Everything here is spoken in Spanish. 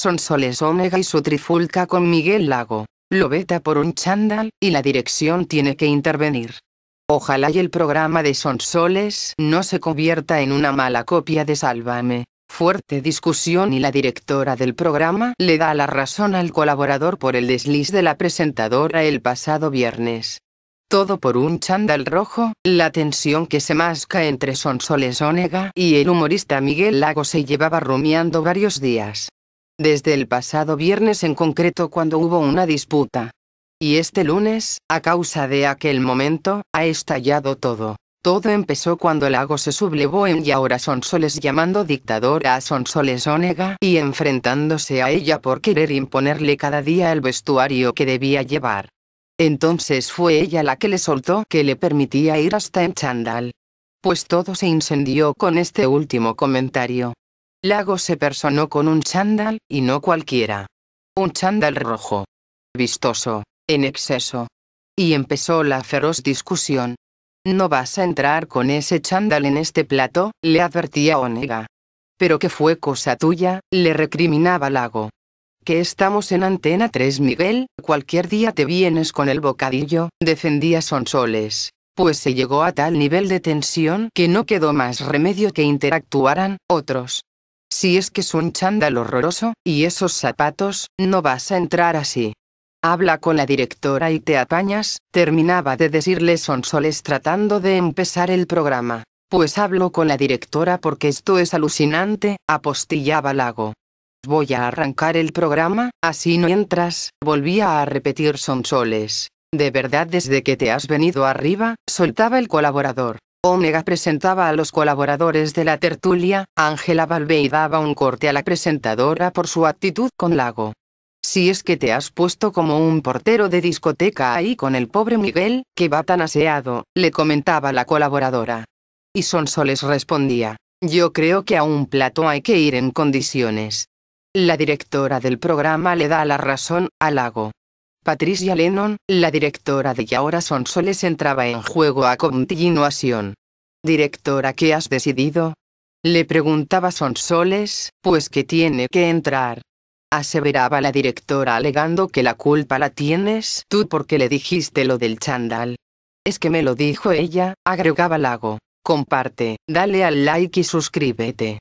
son soles omega y su trifulca con Miguel Lago. Lo veta por un chándal, y la dirección tiene que intervenir. Ojalá y el programa de Sonsoles no se convierta en una mala copia de Sálvame. Fuerte discusión y la directora del programa le da la razón al colaborador por el desliz de la presentadora el pasado viernes. Todo por un chándal rojo, la tensión que se masca entre Sonsoles Ónega y el humorista Miguel Lago se llevaba rumiando varios días desde el pasado viernes en concreto cuando hubo una disputa. Y este lunes, a causa de aquel momento, ha estallado todo. Todo empezó cuando el lago se sublevó en y ahora Sonsoles llamando dictador a Sonsoles Onega y enfrentándose a ella por querer imponerle cada día el vestuario que debía llevar. Entonces fue ella la que le soltó que le permitía ir hasta en chandal. Pues todo se incendió con este último comentario. Lago se personó con un chándal, y no cualquiera. Un chándal rojo. Vistoso, en exceso. Y empezó la feroz discusión. No vas a entrar con ese chándal en este plato, le advertía Onega. Pero que fue cosa tuya, le recriminaba Lago. Que estamos en Antena 3 Miguel, cualquier día te vienes con el bocadillo, defendía Sonsoles pues se llegó a tal nivel de tensión que no quedó más remedio que interactuaran otros, si es que es un chándal horroroso, y esos zapatos, no vas a entrar así. Habla con la directora y te apañas, terminaba de decirle Sonsoles tratando de empezar el programa. Pues hablo con la directora porque esto es alucinante, apostillaba Lago. Voy a arrancar el programa, así no entras, volvía a repetir Sonsoles. De verdad desde que te has venido arriba, soltaba el colaborador. Omega presentaba a los colaboradores de la tertulia, Ángela y daba un corte a la presentadora por su actitud con Lago. Si es que te has puesto como un portero de discoteca ahí con el pobre Miguel, que va tan aseado, le comentaba la colaboradora. Y Sonsoles respondía, yo creo que a un plato hay que ir en condiciones. La directora del programa le da la razón a Lago. Patricia Lennon, la directora de Y ahora son soles entraba en juego a continuación. Directora, ¿qué has decidido? Le preguntaba Sonsoles, pues que tiene que entrar. Aseveraba la directora alegando que la culpa la tienes tú porque le dijiste lo del chandal. Es que me lo dijo ella, agregaba Lago. Comparte, dale al like y suscríbete.